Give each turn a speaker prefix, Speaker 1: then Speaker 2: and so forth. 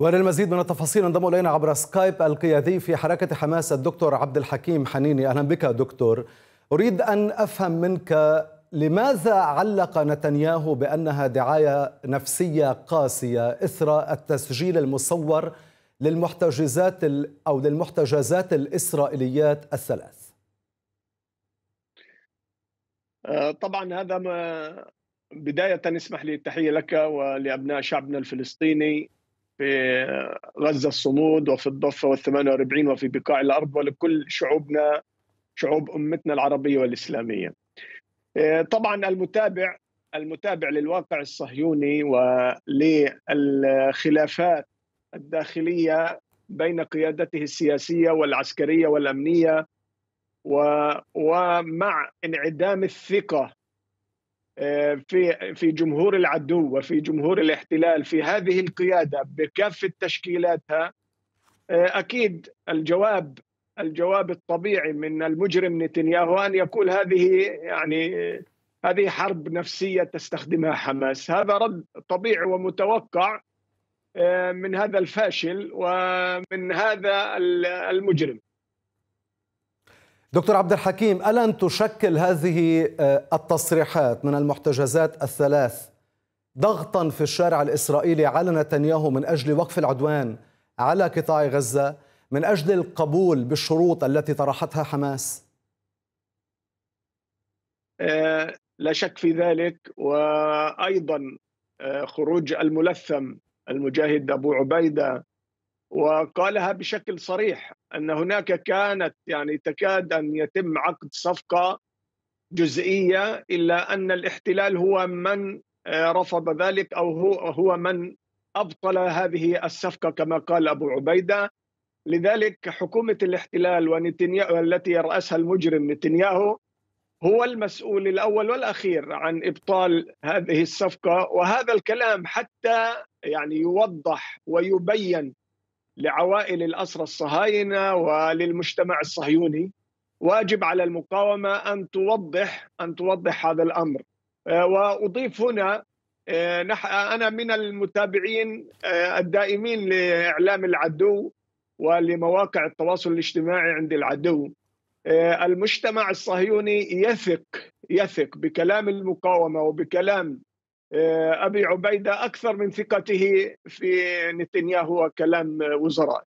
Speaker 1: وللمزيد من التفاصيل انضم الينا عبر سكايب القيادي في حركه حماس الدكتور عبد الحكيم حنيني اهلا بك دكتور اريد ان افهم منك لماذا علق نتنياهو بانها دعايه نفسيه قاسيه اثر التسجيل المصور للمحتجزات او للمحتجزات الاسرائيليات الثلاث
Speaker 2: آه، طبعا هذا ما بدايه اسمح لي التحيه لك ولابناء شعبنا الفلسطيني في غزة الصمود وفي الضفة وال48 وفي بقاع الأرض ولكل شعوبنا شعوب أمتنا العربية والإسلامية آه، طبعا المتابع المتابع للواقع الصهيوني وللخلافات الداخلية بين قيادته السياسية والعسكرية والأمنية و ومع انعدام الثقة في في جمهور العدو وفي جمهور الاحتلال في هذه القياده بكافه تشكيلاتها آه، اكيد الجواب الجواب الطبيعي من المجرم نتنياهو ان يقول هذه يعني آه، هذه حرب نفسيه تستخدمها حماس، هذا رد طبيعي ومتوقع آه، من هذا الفاشل ومن هذا المجرم.
Speaker 1: دكتور عبد الحكيم ألن تشكل هذه آه، التصريحات من المحتجزات الثلاث ضغطا في الشارع الإسرائيلي على نتنياهو من أجل وقف العدوان على قطاع غزة من أجل القبول بالشروط التي طرحتها حماس؟
Speaker 2: آه، لا شك في ذلك وأيضا آه، خروج الملثم المجاهد أبو عبيدة وقالها بشكل صريح ان هناك كانت يعني تكاد ان يتم عقد صفقه جزئيه الا ان الاحتلال هو من آه، رفض ذلك او هو هو من ابطل هذه الصفقه كما قال ابو عبيده لذلك حكومه الاحتلال ونتنياهو التي يراسها المجرم نتنياهو هو المسؤول الاول والاخير عن ابطال هذه الصفقه وهذا الكلام حتى يعني يوضح ويبين لعوائل الأسرى الصهاينة وللمجتمع الصهيوني واجب على المقاومة أن توضح أن توضح هذا الأمر آه، وأضيف هنا آه، أنا من المتابعين آه، الدائمين لإعلام العدو ولمواقع التواصل الاجتماعي عند العدو المجتمع الصهيوني يثق يثق بكلام المقاومة وبكلام آه، ابي عبيده اكثر من ثقته في نتنياهو وكلام وزرائه